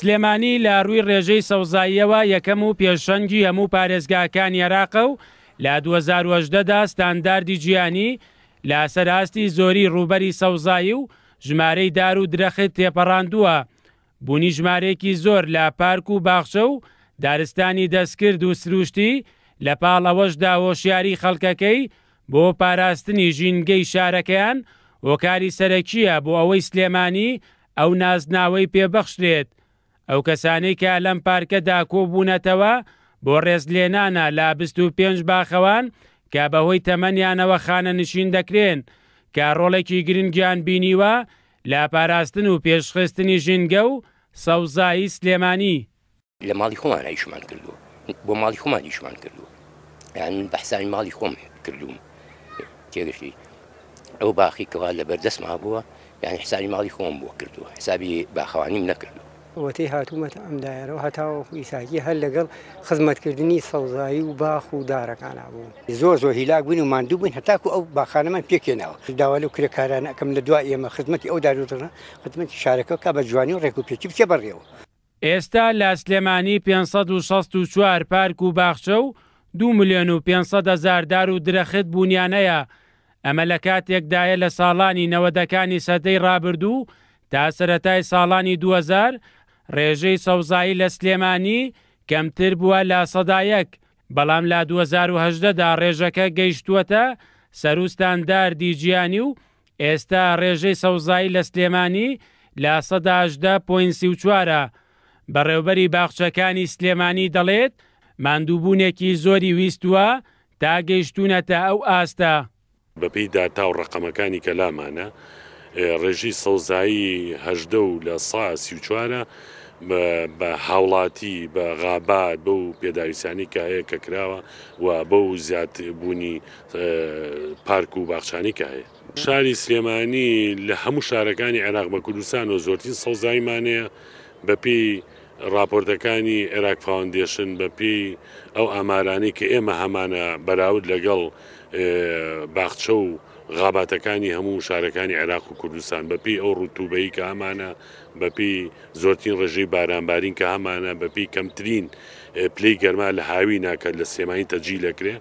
سلێمانی لا ڕووی ڕێژەی سەوزاییەوە یەکەم و پێشەنگی هەموو پارێزگاکان عێراقە و لە 2010دا ستانداردی گیانی لا سەراستی زۆری ڕوبەری سەوزایی و ژمارەی دار و درەخت تێپەڕاندووە بوونی ژمارەیەکی زۆر لە پارک و باخشە و دارستانی دەستکرد و سروشتی لە پاڵەوەشدا هۆشیاری خەڵکەکەی بۆ پاراستنی ژینگەی شارەکەیان وەکاری سەرەکیە بۆ ئەوەی سلێمانی ئەو نازناوەی پێبەخشرێت ئەو کەسانەی کە لەم پارکەدا کۆبوونەتەوە بۆ ڕێزلێنانە لا 25 باخەوان کە بەهۆی تەمەنیانەوە خانە نشین دەکرێن کە ڕۆڵێکی گرنگیان بینیوە لا پاراستن و پێشخستنی ژینگە و سەوزایی سلێمانی لە ماڵی خۆمان ئایشمان کردو بۆ ماڵی خۆمانیشمان کردو یان بەحسانی ماڵی خۆم کردوم تێگەشتی ئەو باخی کەوا لە بەردەستما بووە یان حساری ماڵی خۆم بۆ کردووە حسابی باخەوانیم نەکرد ئەوەتەی هاتوومەتە ئەمدایەرەوە هەتاوەکو ئیساکی هەر لەگەڵ خزمەتکردنی سەوزایی و باخ و دارەکانە بوو زۆر زۆر هیلاک بووین و ماندوو بووین هەتاکو ئەو باخانەمان پێکێنەوە داوال و کرێکاران ئەەکەم لە دوای ئێمە خزمەتی ئەو داروتەنە خزمەتی شارەکە کا بە جوانی و ڕێک و پێکی بچێ بڕێەوە ئێستا لا سلێمانی 564 پارک و باخچە و دو میلیۆن و 500 هزاردار و درەخت بوونیانەیە ئەمە لە کاتێکدایە لە ساڵانی نەوەدەکانی سەدەی ڕابردوو تا سەتای ساڵانی 2000 ڕێژەی سەوزایی لە سلێمانی کەمتر بووە لا سەدایەک بەڵام لا 2010دا ڕێژەکە گەیشتووەتە سەرستاندار دیجییانی و ئێستا ڕێژەی سەوزایی لە سلێمانی لا سەداشدا پوینسی و چوارە بەڕێوبەری باخچەکانی سلێمانی دەڵێت مادووبوونێکی زۆری ویستووە تا گەیشتونەتە ئەو ئاستە بەپی داتا و ڕقەمەکانی کەلامانە ڕێژی سەوزاییهدە و لە سا سی و چوارە بە هاوڵاتی بە غابات بە و پێداویستانی کە هەیە کە کراوە و بە و زیات بوونی پارک و باخچانی کە هەیە. شاری سلێمانی لە هەموو شارەکانی عێراق بە کوردستان و زۆرترین سەوزایمانەیە بەپی راپۆرتەکانی عێراق فاوندێشن بەپی ئەو ئامارانی کە ئێمە هەمانە بەراود لەگەڵ باخچە و غاباتەکانی هەموو شارەکانی عێراق و کوردستان بەپی ئەو ڕوتوبەی کە ئەمانە بەپی زۆرترین ڕژەی بارانبارین کە هەمانە بەپی کەمترین پلی گەرما لە هاوی ناکە لە سێمانی تەجی لەکرێ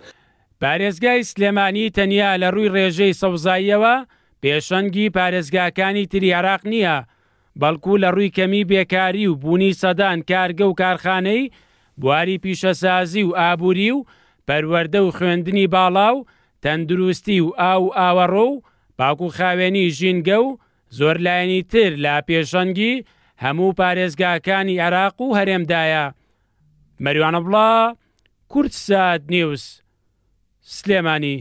پارێزگای سلێمانی تەنیا لە ڕووی ڕێژەی سەوزاییەوە پێشەنگی پارێزگاکانی تری عراق نییە بەڵکو لە ڕووی کەمی بێکاری و بوونی سەدان کارگە و کارخانەی بواری پیشەسازی و ئابووری و پەروەەردە و خوێندنی باڵاو و تەندروستی و ئاو ئاوەڕۆ و پاکو و خاوێنی ژینگە و زۆر لایەنی تر لا پێشەنگی هەموو پارێزگاکانی عراق و هەرێمدایە مەریوانە بڵا کورت سات نیوز سلێمانی